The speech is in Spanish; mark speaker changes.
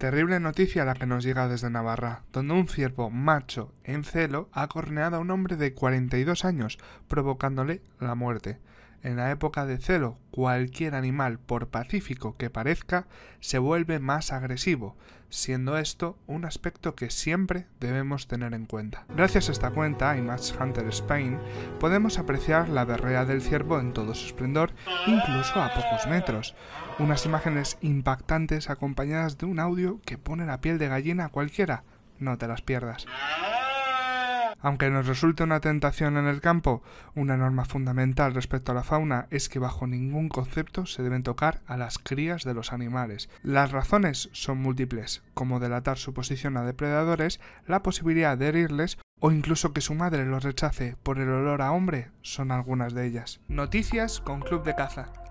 Speaker 1: Terrible noticia la que nos llega desde Navarra, donde un ciervo macho en celo ha corneado a un hombre de 42 años, provocándole la muerte. En la época de celo, cualquier animal, por pacífico que parezca, se vuelve más agresivo, siendo esto un aspecto que siempre debemos tener en cuenta. Gracias a esta cuenta y Match Hunter Spain, podemos apreciar la berrea del ciervo en todo su esplendor, incluso a pocos metros. Unas imágenes impactantes acompañadas de un audio que pone la piel de gallina a cualquiera. No te las pierdas. Aunque nos resulte una tentación en el campo, una norma fundamental respecto a la fauna es que bajo ningún concepto se deben tocar a las crías de los animales. Las razones son múltiples, como delatar su posición a depredadores, la posibilidad de herirles o incluso que su madre los rechace por el olor a hombre son algunas de ellas. Noticias con Club de Caza.